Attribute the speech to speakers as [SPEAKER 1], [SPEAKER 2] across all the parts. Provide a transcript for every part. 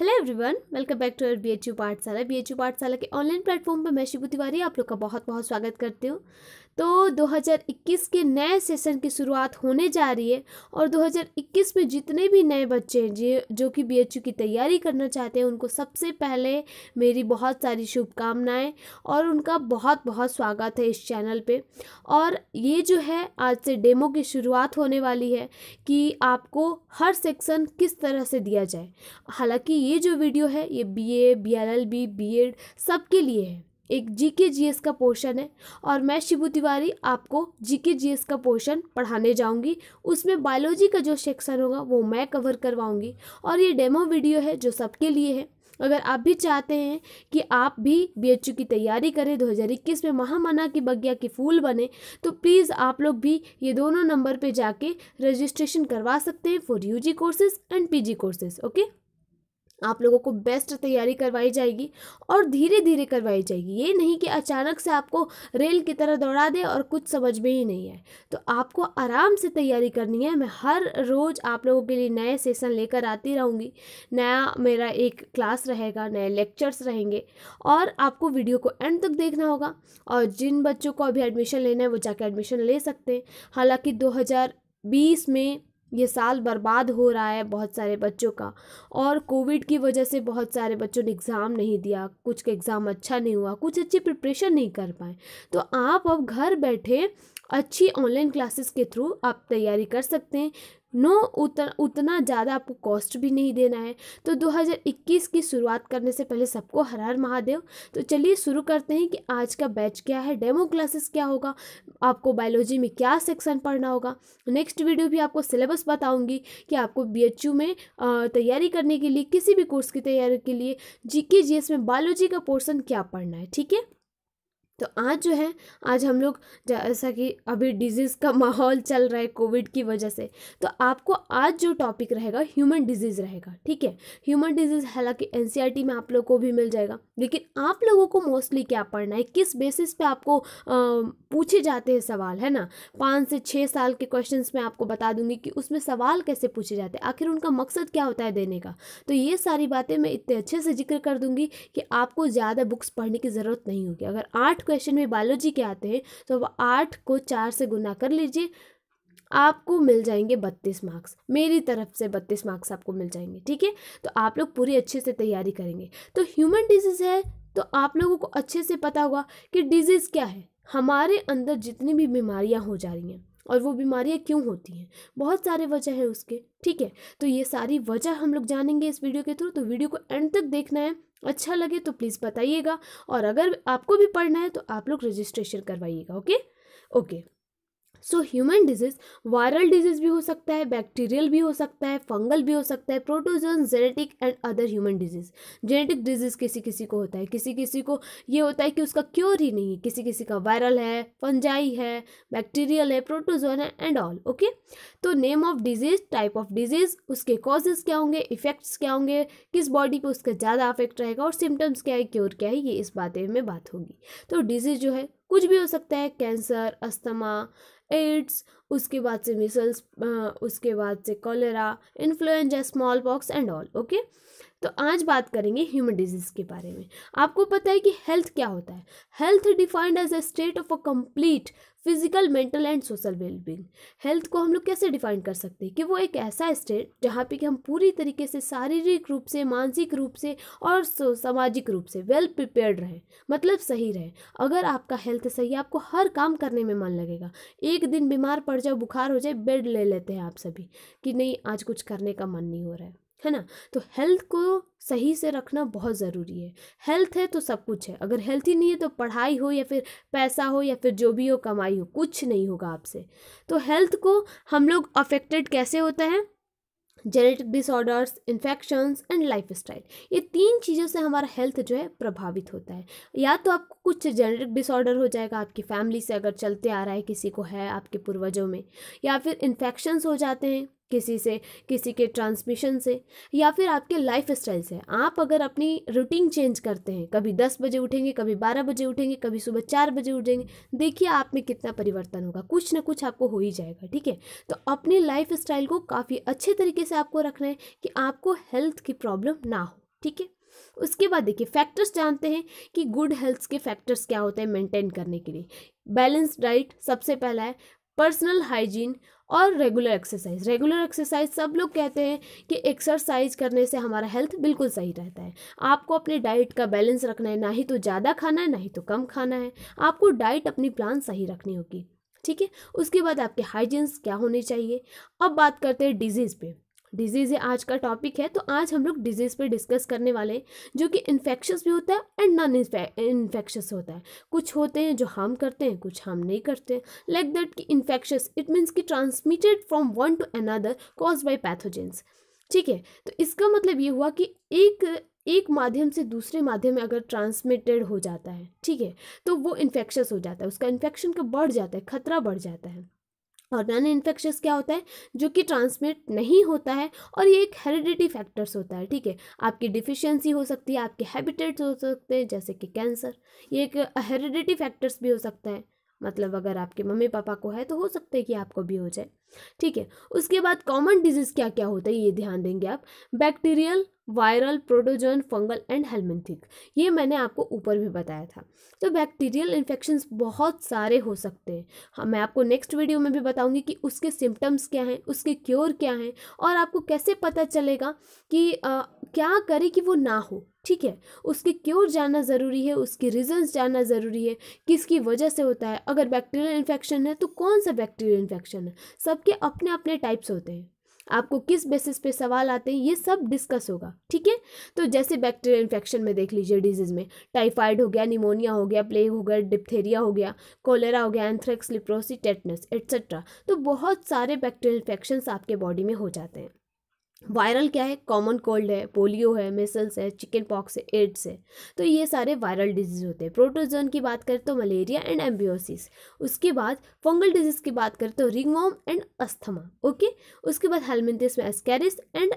[SPEAKER 1] Hello everyone welcome back to B H U Pathshala B H U Pathshala के online platform पर मैं शिबू तिवारी आप लोग का बहुत बहुत स्वागत करती हूँ तो 2021 के नए सेशन की शुरुआत होने जा रही है और 2021 में जितने भी नए बच्चे हैं जो जो कि बी एच यू की तैयारी करना चाहते हैं उनको सबसे पहले मेरी बहुत सारी शुभकामनाएँ और उनका बहुत बहुत स्वागत है इस चैनल पर और ये जो है आज से डेमो की शुरुआत होने वाली है कि आपको हर सेक्शन किस तरह से दिया जाए हालाँकि ये जो वीडियो है ये B B B A L L B Ed सब के लिए है एक जी के जी एस का पोर्शन है और मैं शिबू तिवारी आपको जी के जी एस का पोर्शन पढ़ाने जाऊंगी उसमें बायोलॉजी का जो सेक्शन होगा वो मैं कवर करवाऊंगी और ये डेमो वीडियो है जो सबके लिए है अगर आप भी चाहते हैं कि आप भी बी की तैयारी करें इक्कीस में महामना की बगिया की फूल बने तो प्लीज़ आप लोग भी ये दोनों नंबर पे जाके रजिस्ट्रेशन करवा सकते हैं for UG courses and PG courses okay आप लोगों को बेस्ट तैयारी करवाई जाएगी और धीरे धीरे करवाई जाएगी ये नहीं कि अचानक से आपको रेल की तरह दौड़ा दे और कुछ समझ में ही नहीं आए तो आपको आराम से तैयारी करनी है मैं हर रोज़ आप लोगों के लिए नए सेशन लेकर आती रहूँगी नया मेरा एक क्लास रहेगा नए लेक्चर्स रहेंगे और आपको वीडियो को एंड तक देखना होगा और जिन बच्चों को अभी एडमिशन लेना है वो जाके एडमिशन ले सकते हैं हालाँकि दो बीस में ये साल बर्बाद हो रहा है बहुत सारे बच्चों का और कोविड की वजह से बहुत सारे बच्चों ने एग्ज़ाम नहीं दिया कुछ का एग्ज़ाम अच्छा नहीं हुआ कुछ अच्छी प्रिपरेशन नहीं कर पाए तो आप अब घर बैठे अच्छी ऑनलाइन क्लासेस के थ्रू आप तैयारी कर सकते हैं नो उतना उतना ज़्यादा आपको कॉस्ट भी नहीं देना है तो 2021 की शुरुआत करने से पहले सबको हर हर महादेव तो चलिए शुरू करते हैं कि आज का बैच क्या है डेमो क्लासेस क्या होगा आपको बायोलॉजी में क्या सेक्शन पढ़ना होगा नेक्स्ट वीडियो भी आपको सिलेबस बताऊंगी कि आपको बी में तैयारी करने के लिए किसी भी कोर्स की तैयारी के लिए जी के में बायोलॉजी का पोर्सन क्या पढ़ना है ठीक है तो आज जो है आज हम लोग जैसा कि अभी डिजीज़ का माहौल चल रहा है कोविड की वजह से तो आपको आज जो टॉपिक रहेगा ह्यूमन डिजीज़ रहेगा ठीक है ह्यूमन डिजीज़ हालांकि एन e में आप लोग को भी मिल जाएगा लेकिन आप लोगों को मोस्टली क्या पढ़ना है किस बेसिस पे आपको आ, पूछे जाते हैं सवाल है ना पाँच से छः साल के क्वेश्चन मैं आपको बता दूंगी कि उसमें सवाल कैसे पूछे जाते हैं आखिर उनका मकसद क्या होता है देने का तो ये सारी बातें मैं इतने अच्छे से जिक्र कर दूंगी कि आपको ज़्यादा बुक्स पढ़ने की ज़रूरत नहीं होगी अगर आठ आठ क्वेश्चन में बायोलॉजी के आते हैं तो अब आठ को चार से गुना कर लीजिए आपको मिल जाएंगे बत्तीस मार्क्स मेरी तरफ से बत्तीस मार्क्स आपको मिल जाएंगे ठीक है तो आप लोग पूरी अच्छे से तैयारी करेंगे तो ह्यूमन डिजीज़ है तो आप लोगों को अच्छे से पता होगा कि डिजीज़ क्या है हमारे अंदर जितनी भी बीमारियां हो जा रही हैं और वो बीमारियाँ क्यों होती हैं बहुत सारे वजह हैं उसके ठीक है तो ये सारी वजह हम लोग जानेंगे इस वीडियो के थ्रू तो वीडियो को एंड तक देखना है अच्छा लगे तो प्लीज़ बताइएगा और अगर आपको भी पढ़ना है तो आप लोग रजिस्ट्रेशन करवाइएगा okay okay so human disease viral disease भी हो सकता है बैक्टीरियल भी हो सकता है फंगल भी हो सकता है protozoan genetic and other human disease genetic disease किसी किसी को होता है किसी किसी को ये होता है कि उसका क्योर ही नहीं है किसी किसी का वायरल है फंजाई है बैक्टीरियल है प्रोटोजोन है एंड ऑल ओके तो name of disease type of disease उसके कॉजेज क्या होंगे इफेक्ट्स क्या होंगे किस बॉडी पे उसका ज़्यादा अफेक्ट रहेगा और सिम्टम्स क्या है क्योर क्या है ये इस बातें में बात होगी तो डिजीज जो है कुछ भी हो सकता है कैंसर अस्थमा एड्स उसके बाद से मिसल्स उसके बाद से cholera influenza small pox and all okay तो आज बात करेंगे ह्यूमन डिजीज के बारे में आपको पता है कि हेल्थ क्या होता है health defined as a state of a complete physical mental and social wellbeing health को हम लोग कैसे डिफाइन कर सकते हैं कि वो एक ऐसा स्टेट जहाँ पे कि हम पूरी तरीके से शारीरिक रूप से मानसिक रूप से और सामाजिक रूप से वेल प्रिपेयर्ड रहें मतलब सही रहे अगर आपका हेल्थ सही है आपको हर काम करने में मन लगेगा एक दिन बीमार पड़ जाओ बुखार हो जाए बेड ले लेते हैं आप सभी कि नहीं आज कुछ करने का मन नहीं हो रहा है है ना तो हेल्थ को सही से रखना बहुत ज़रूरी है हेल्थ है तो सब कुछ है अगर हेल्थ ही नहीं है तो पढ़ाई हो या फिर पैसा हो या फिर जो भी हो कमाई हो कुछ नहीं होगा आपसे तो हेल्थ को हम लोग अफेक्टेड कैसे होता है genetic disorders infections and life style ये तीन चीज़ों से हमारा हेल्थ जो है प्रभावित होता है या तो आपको कुछ जेनेटिक डिसऑर्डर हो जाएगा आपकी फैमिली से अगर चलते आ रहा है किसी को है आपके पूर्वजों में या फिर इन्फेक्शंस हो जाते हैं किसी से किसी के ट्रांसमिशन से या फिर आपके लाइफ स्टाइल से आप अगर अपनी रूटीन चेंज करते हैं कभी दस बजे उठेंगे कभी बारह बजे उठेंगे कभी सुबह चार बजे उठेंगे देखिए आप में कितना परिवर्तन होगा कुछ ना कुछ आपको हो ही जाएगा ठीक है तो अपने लाइफ स्टाइल को काफ़ी अच्छे तरीके से आपको रखना है कि आपको हेल्थ की प्रॉब्लम ना हो ठीक है उसके बाद देखिए फैक्टर्स जानते हैं कि गुड हेल्थ के फैक्टर्स क्या होते हैं मेंटेन करने के लिए बैलेंस डाइट सबसे पहला है पर्सनल हाइजीन और रेगुलर एक्सरसाइज रेगुलर एक्सरसाइज सब लोग कहते हैं कि एक्सरसाइज करने से हमारा हेल्थ बिल्कुल सही रहता है आपको अपने डाइट का बैलेंस रखना है ना ही तो ज़्यादा खाना है ना ही तो कम खाना है आपको डाइट अपनी प्लान सही रखनी होगी ठीक है उसके बाद आपके हाइजीन्स क्या होने चाहिए अब बात करते हैं डिजीज़ पे डिजीज़ आज का टॉपिक है तो आज हम लोग डिजीज़ पे डिस्कस करने वाले हैं जो कि इन्फेक्शस भी होता है एंड नॉन इन्फेक्शस होता है कुछ होते हैं जो हार्म करते हैं कुछ हार्म नहीं करते हैं लाइक दैट कि इन्फेक्शस इट मीन्स कि transmitted from one to another cause by pathogens ठीक है तो इसका मतलब ये हुआ कि एक एक माध्यम से दूसरे माध्यम में अगर ट्रांसमिटेड हो जाता है ठीक है तो वो इन्फेक्शस हो जाता है उसका इन्फेक्शन का बढ़ जाता है खतरा बढ़ जाता है और नॉन इन्फेक्शस क्या होता है जो कि ट्रांसमिट नहीं होता है और ये एक हेरिडिटी फैक्टर्स होता है ठीक है आपकी डिफिशियंसी हो सकती है आपके हैबिटेट्स हो सकते हैं जैसे कि कैंसर ये एक हेरिडिटी फैक्टर्स भी हो सकता है मतलब अगर आपके मम्मी पापा को है तो हो सकता है कि आपको भी हो जाए ठीक है उसके बाद कॉमन डिजीज़ क्या क्या होता है ये ध्यान देंगे आप bacterial viral protozoan fungal and helminthic ये मैंने आपको ऊपर भी बताया था तो बैक्टीरियल इन्फेक्शन बहुत सारे हो सकते हैं हाँ मैं आपको नेक्स्ट वीडियो में भी बताऊंगी कि उसके सिम्टम्स क्या हैं उसके क्योर क्या हैं और आपको कैसे पता चलेगा कि आ, क्या करे कि वो ना हो ठीक है उसके क्योर जानना ज़रूरी है उसके रीजंस जानना ज़रूरी है किसकी वजह से होता है अगर बैक्टीरियल इन्फेक्शन है तो कौन सा बैक्टीरियल इन्फेक्शन है सबके अपने अपने टाइप्स होते हैं आपको किस बेसिस पे सवाल आते हैं ये सब डिस्कस होगा ठीक है तो जैसे बैक्टीरियल इन्फेक्शन में देख लीजिए डिजीज़ में टाइफाइड हो गया निमोनिया हो गया प्लेग हो गया डिप्थेरिया हो गया कोलेरा हो गया एंथ्रेक्स लिप्रोसी टेटनस एट्सेट्रा तो बहुत सारे बैक्टीरियल इन्फेक्शन आपके बॉडी में हो जाते हैं वायरल क्या है कॉमन कोल्ड है पोलियो है मिसल्स है चिकन पॉक्स है एड्स है तो ये सारे वायरल डिजीज़ होते हैं प्रोटोजोन की बात करें तो मलेरिया एंड एम्बियोसिस उसके बाद फंगल डिजीज़ की बात करें तो रिंगवॉम एंड अस्थमा ओके उसके बाद हेलमिंथिस में एस्कैरिस एंड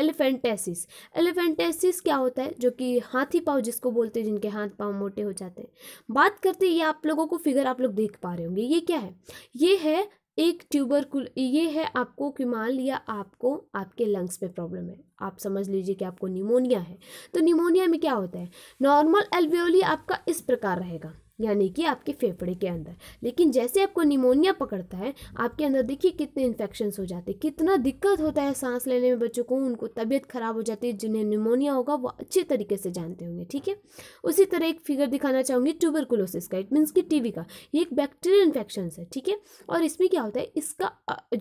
[SPEAKER 1] एलिफेंटेसिस एलिफेंटेसिस क्या होता है जो कि हाथी पाँव जिसको बोलते हैं जिनके हाथ पाँव मोटे हो जाते हैं बात करते ये आप लोगों को फिगर आप लोग देख पा रहे होंगे ये क्या है ये है एक ट्यूबर ये है आपको कि मान लिया आपको आपके लंग्स में प्रॉब्लम है आप समझ लीजिए कि आपको निमोनिया है तो निमोनिया में क्या होता है नॉर्मल एल्वियोली आपका इस प्रकार रहेगा यानी कि आपके फेफड़े के अंदर लेकिन जैसे आपको निमोनिया पकड़ता है आपके अंदर देखिए कितने इन्फेक्शन हो जाते हैं कितना दिक्कत होता है सांस लेने में बच्चों को उनको तबीयत ख़राब हो जाती है जिन्हें निमोनिया होगा वो अच्छे तरीके से जानते होंगे ठीक है उसी तरह एक फिगर दिखाना चाहूँगी ट्यूबरकुलोसिस का इट मीन्स कि टीबी का ये एक बैक्टीरियल इन्फेक्शन है ठीक है और इसमें क्या होता है इसका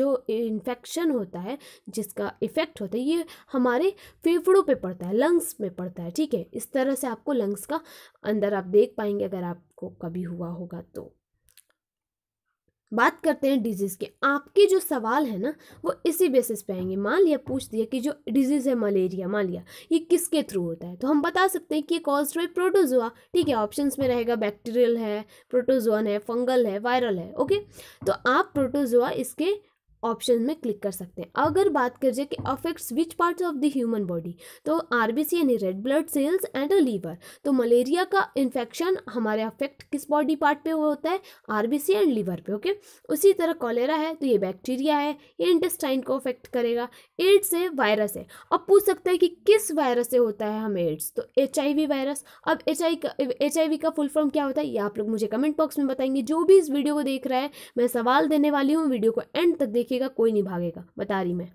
[SPEAKER 1] जो इन्फेक्शन होता है जिसका इफेक्ट होता है ये हमारे फेफड़ों पर पड़ता है लंग्स में पड़ता है ठीक है इस तरह से आपको लंग्स का अंदर आप देख पाएंगे अगर आप आपको कभी हुआ होगा तो बात करते हैं डिजीज़ के आपके जो सवाल है ना वो इसी बेसिस पे आएंगे मान लिया पूछ दिया कि जो डिजीज़ है मलेरिया मान लिया ये किसके थ्रू होता है तो हम बता सकते हैं कि ये कॉज बाई प्रोटोजोआ ठीक है ऑप्शंस में रहेगा बैक्टीरियल है प्रोटोजोअन है फंगल है वायरल है ओके तो आप प्रोटोजोआ इसके ऑप्शन में क्लिक कर सकते हैं अगर बात कर जाए कि affects which parts of the human body तो आरबीसी यानी red blood cells and liver तो मलेरिया का इन्फेक्शन हमारे अफेक्ट किस बॉडी पार्ट पे होता है आरबीसी एंड लीवर पे ओके उसी तरह कॉलेरा है तो ये बैक्टीरिया है ये इंटेस्टाइन को अफेक्ट करेगा एड्स है वायरस है अब पूछ सकते हैं कि किस वायरस से होता है हमें एड्स तो एच वायरस अब एच का एच का फुल फॉर्म क्या होता है ये आप लोग मुझे कमेंट बॉक्स में बताएंगे जो भी इस वीडियो को देख रहा है मैं सवाल देने वाली हूँ वीडियो को एंड तक देख देखिएगा कोई नहीं भागेगा बता रही मैं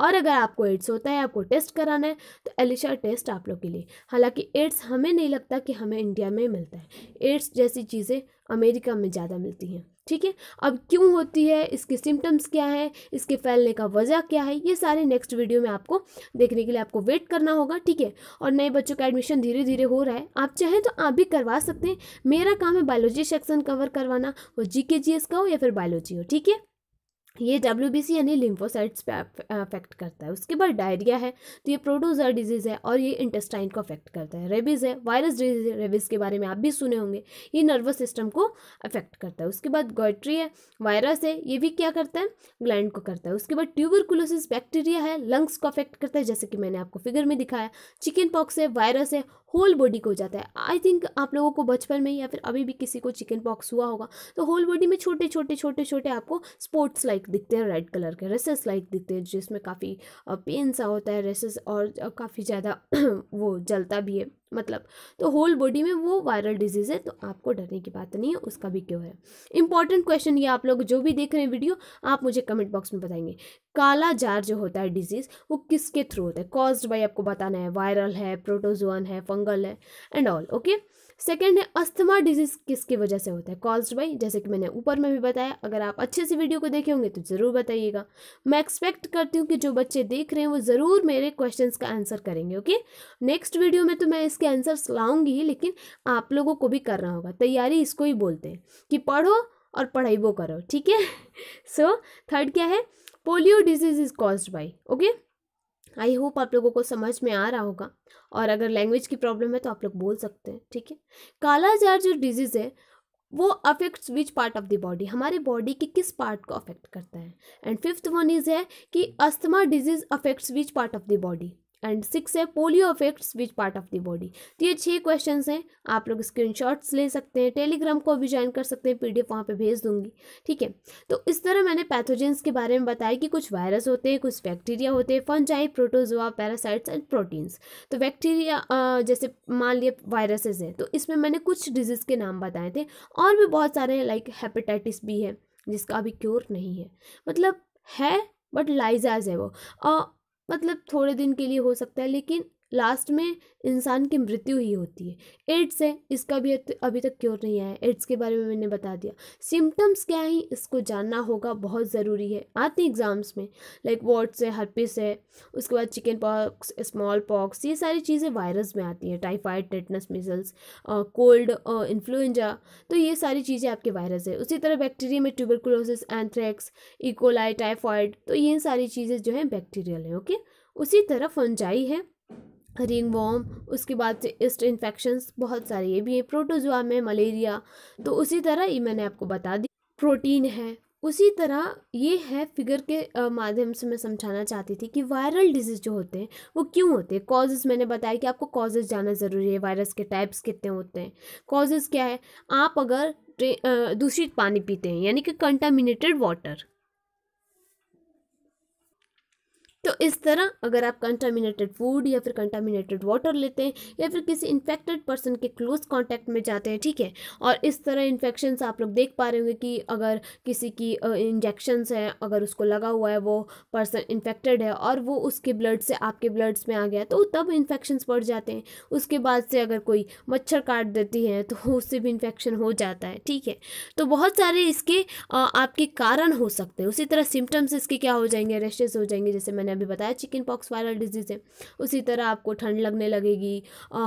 [SPEAKER 1] और अगर आपको एड्स होता है आपको टेस्ट कराना है तो एलिशा टेस्ट आप लोग के लिए हालांकि एड्स हमें नहीं लगता कि हमें इंडिया में मिलता है एड्स जैसी चीज़ें अमेरिका में ज़्यादा मिलती हैं ठीक है अब क्यों होती है इसके सिम्टम्स क्या है इसके फैलने का वजह क्या है ये सारे नेक्स्ट वीडियो में आपको देखने के लिए आपको वेट करना होगा ठीक है और नए बच्चों का एडमिशन धीरे धीरे हो रहा है आप चाहें तो आप भी करवा सकते हैं मेरा काम है बायोलॉजी सेक्शन कवर करवाना वो जी के जी एस का हो या फिर बायोलॉजी हो ठीक है ये डब्ल्यू बी सी यानी लिम्फोसाइट्स पे अफेक्ट करता है उसके बाद डायरिया है तो ये प्रोडोजर डिजीज़ है और ये इंटेस्टाइन को अफेक्ट करता है रेबीज़ है वायरस डिजीज है रेबीज़ के बारे में आप भी सुने होंगे ये नर्वस सिस्टम को अफेक्ट करता है उसके बाद गोइट्री है वायरस है ये भी क्या करता है ग्लैंड को करता है उसके बाद ट्यूबरकुलोसिस बैक्टीरिया है लंग्स को अफेक्ट करता है जैसे कि मैंने आपको फिगर में दिखाया चिकन पॉक्स है वायरस है होल बॉडी को हो जाता है आई थिंक आप लोगों को बचपन में या फिर अभी भी किसी को चिकन पॉक्स हुआ होगा तो होल बॉडी में छोटे छोटे छोटे छोटे आपको स्पोर्ट्स लाइक लाइक दिखते हैं रेड कलर के रेसेस लाइक दिखते हैं जिसमें काफ़ी पेन सा होता है रेसेस और काफ़ी ज़्यादा वो जलता भी है मतलब तो होल बॉडी में वो वायरल डिजीज़ है तो आपको डरने की बात नहीं है उसका भी क्यों है इंपॉर्टेंट क्वेश्चन ये आप लोग जो भी देख रहे हैं वीडियो आप मुझे कमेंट बॉक्स में बताएंगे काला जार जो होता है डिजीज़ वो किसके थ्रू होता है कॉज्ड बाई आपको बताना है वायरल है प्रोटोजोन है फंगल है एंड ऑल ओके सेकेंड है अस्थमा डिजीज किसकी वजह से होता है कॉज्ड बाई जैसे कि मैंने ऊपर में भी बताया अगर आप अच्छे से वीडियो को देखे होंगे तो ज़रूर बताइएगा मैं एक्सपेक्ट करती हूँ कि जो बच्चे देख रहे हैं वो ज़रूर मेरे क्वेश्चन का आंसर करेंगे ओके नेक्स्ट वीडियो में तो मैं इसके आंसर्स लाऊंगी ही लेकिन आप लोगों को भी करना होगा तैयारी इसको ही बोलते हैं कि पढ़ो और पढ़ाई वो करो ठीक है सो थर्ड क्या है polio disease is cause by okay I hope आप लोगों को समझ में आ रहा होगा और अगर लैंग्वेज की प्रॉब्लम है तो आप लोग बोल सकते हैं ठीक है कालाजार जो डिजीज़ है वो affects which part of the body हमारे बॉडी के किस पार्ट को अफेक्ट करता है एंड फिफ्थ वन इज़ है कि asthma disease affects which part of the body and six है polio affects which part of the body तो ये छः क्वेश्चंस हैं आप लोग स्क्रीनशॉट्स ले सकते हैं टेलीग्राम को भी ज्वाइन कर सकते हैं पीडीएफ वहाँ पे भेज दूंगी ठीक है तो इस तरह मैंने पैथोजेंस के बारे में बताया कि कुछ वायरस होते हैं कुछ बैक्टीरिया होते हैं fungi protozoa parasites and proteins तो बैक्टीरिया जैसे मान लिए वायरसेज हैं तो इसमें मैंने कुछ डिजीज़ के नाम बताए थे और भी बहुत सारे हैं लाइक हेपेटाइटिस बी है जिसका अभी क्योर नहीं है मतलब है बट लाइजाज है वो मतलब थोड़े दिन के लिए हो सकता है लेकिन लास्ट में इंसान की मृत्यु ही होती है एड्स है इसका भी अभी तक क्योर नहीं आया एड्स के बारे में मैंने बता दिया सिम्टम्स क्या हैं इसको जानना होगा बहुत ज़रूरी है आते हैं एग्ज़ाम्स में लाइक वॉट्स है हर्पिस है उसके बाद चिकन पॉक्स स्मॉल पॉक्स ये सारी चीज़ें वायरस में आती हैं typhoid tetanus measles cold influenza तो ये सारी चीज़ें आपके वायरस है उसी तरह बैक्टीरिया में tuberculosis anthrax E coli e. Typhoid तो ये सारी चीज़ें जो है बैक्टीरियल है ओके उसी तरह फंजाई है रिंग वॉम उसके बाद से ईस्ट इन्फेक्शंस बहुत सारे ये भी हैं प्रोटोजुआ में मलेरिया तो उसी तरह ये मैंने आपको बता दी प्रोटीन है उसी तरह ये है फिगर के माध्यम से मैं समझाना चाहती थी कि वायरल डिजीज जो होते हैं वो क्यों होते हैं कॉजेज़ मैंने बताया कि आपको कॉजेज़ जाना ज़रूरी है वायरस के टाइप्स कितने होते हैं कॉजेज़ क्या है आप अगर दूषित पानी पीते हैं यानी कि कंटामिनेटेड वाटर तो इस तरह अगर आप कंटामिनेटेड फूड या फिर कंटामिनेटेड वाटर लेते हैं या फिर किसी इन्फेक्टेड पर्सन के क्लोज कांटेक्ट में जाते हैं ठीक है और इस तरह इन्फेक्शन आप लोग देख पा रहे होंगे कि अगर किसी की इंजेक्शंस है अगर उसको लगा हुआ है वो पर्सन इन्फेक्टेड है और वो उसके ब्लड से आपके ब्लड्स में आ गया तो तब इन्फेक्शन्स बढ़ जाते हैं उसके बाद से अगर कोई मच्छर काट देती है तो उससे भी इन्फेक्शन हो जाता है ठीक है तो बहुत सारे इसके आपके कारण हो सकते हैं उसी तरह सिम्टम्स इसके क्या हो जाएंगे रेशेज हो जाएंगे जैसे मैंने मैंने अभी बताया चिकन पॉक्स वायरल डिजीज़ है उसी तरह आपको ठंड लगने लगेगी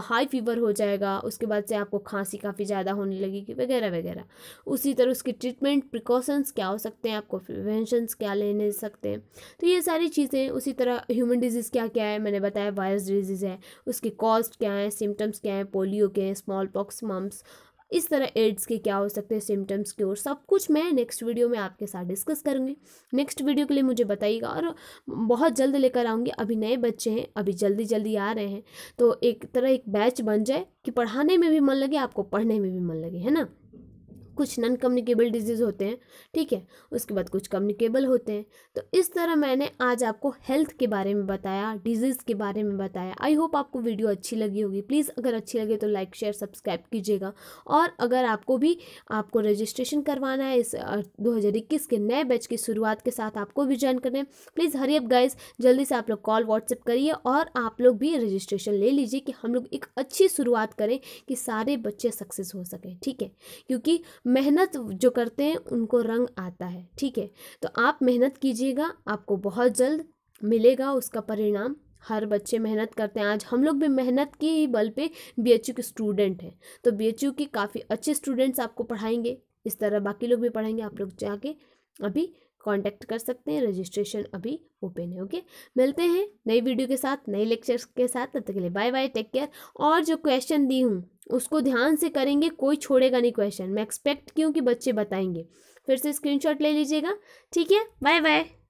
[SPEAKER 1] हाई फीवर हो जाएगा उसके बाद से आपको खांसी काफ़ी ज़्यादा होने लगेगी वगैरह वगैरह उसी तरह उसके ट्रीटमेंट प्रिकॉशंस क्या हो सकते हैं आपको प्रिवेंशन क्या लेने सकते हैं तो ये सारी चीज़ें उसी तरह ह्यूमन डिजीज़ क्या क्या है मैंने बताया वायरस डिजीज़ है उसके कॉज क्या है सिम्टम्स क्या है पोलियो के स्मॉल पॉक्स मम्स इस तरह एड्स के क्या हो सकते हैं सिम्टम्स और सब कुछ मैं नेक्स्ट वीडियो में आपके साथ डिस्कस करूँगी नेक्स्ट वीडियो के लिए मुझे बताइएगा और बहुत जल्द लेकर आऊँगी अभी नए बच्चे हैं अभी जल्दी जल्दी आ रहे हैं तो एक तरह एक बैच बन जाए कि पढ़ाने में भी मन लगे आपको पढ़ने में भी मन लगे है ना कुछ नॉन कम्युनिकेबल डिजीज़ होते हैं ठीक है उसके बाद कुछ कम्युनिकेबल होते हैं तो इस तरह मैंने आज आपको हेल्थ के बारे में बताया डिजीज़ के बारे में बताया आई होप आपको वीडियो अच्छी लगी होगी प्लीज़ अगर अच्छी लगे तो लाइक शेयर सब्सक्राइब कीजिएगा और अगर आपको भी आपको रजिस्ट्रेशन करवाना है इस दो के नए बैच की शुरुआत के साथ आपको भी ज्वाइन करना है प्लीज़ हरी अप गाइज जल्दी से आप लोग कॉल व्हाट्सएप करिए और आप लोग भी रजिस्ट्रेशन ले लीजिए कि हम लोग एक अच्छी शुरुआत करें कि सारे बच्चे सक्सेस हो सकें ठीक है क्योंकि मेहनत जो करते हैं उनको रंग आता है ठीक है तो आप मेहनत कीजिएगा आपको बहुत जल्द मिलेगा उसका परिणाम हर बच्चे मेहनत करते हैं आज हम लोग भी मेहनत के ही बल पे बी के स्टूडेंट हैं तो बी के काफ़ी अच्छे स्टूडेंट्स आपको पढ़ाएंगे इस तरह बाकी लोग भी पढ़ेंगे आप लोग जाके अभी कांटेक्ट कर सकते हैं रजिस्ट्रेशन अभी ओपन है ओके मिलते हैं नई वीडियो के साथ नए लेक्चर्स के साथ तब तक के लिए बाय बाय टेक केयर और जो क्वेश्चन दी हूँ उसको ध्यान से करेंगे कोई छोड़ेगा नहीं क्वेश्चन मैं एक्सपेक्ट क्यों कि बच्चे बताएंगे फिर से स्क्रीनशॉट ले लीजिएगा ठीक है बाय बाय